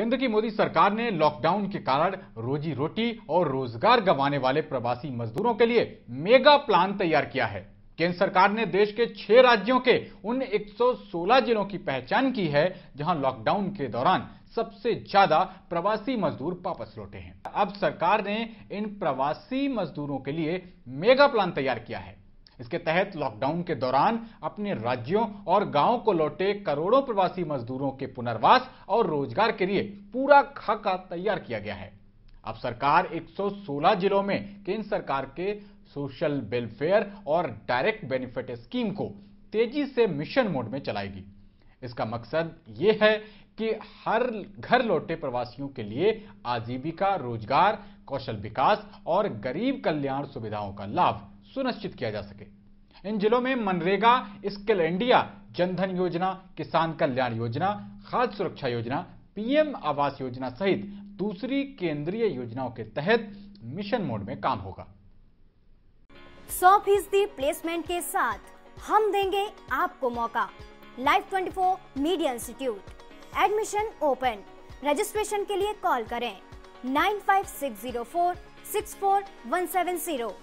केंद्र की मोदी सरकार ने लॉकडाउन के कारण रोजी रोटी और रोजगार गंवाने वाले प्रवासी मजदूरों के लिए मेगा प्लान तैयार किया है केंद्र सरकार ने देश के छह राज्यों के उन 116 जिलों की पहचान की है जहां लॉकडाउन के दौरान सबसे ज्यादा प्रवासी मजदूर वापस लौटे हैं अब सरकार ने इन प्रवासी मजदूरों के लिए मेगा प्लान तैयार किया है इसके तहत लॉकडाउन के दौरान अपने राज्यों और गांव को लौटे करोड़ों प्रवासी मजदूरों के पुनर्वास और रोजगार के लिए पूरा खाका तैयार किया गया है अब सरकार 116 जिलों में केंद्र सरकार के सोशल वेलफेयर और डायरेक्ट बेनिफिट स्कीम को तेजी से मिशन मोड में चलाएगी इसका मकसद यह है कि हर घर लौटे प्रवासियों के लिए आजीविका रोजगार कौशल विकास और गरीब कल्याण सुविधाओं का लाभ सुनिश्चित किया जा सके इन जिलों में मनरेगा स्किल इंडिया जनधन योजना किसान कल्याण योजना खाद्य सुरक्षा योजना पीएम आवास योजना सहित दूसरी केंद्रीय योजनाओं के तहत मिशन मोड में काम होगा सौ फीसदी प्लेसमेंट के साथ हम देंगे आपको मौका Life 24 Media Institute admission open registration के लिए कॉल करें nine five six zero four six four one seven zero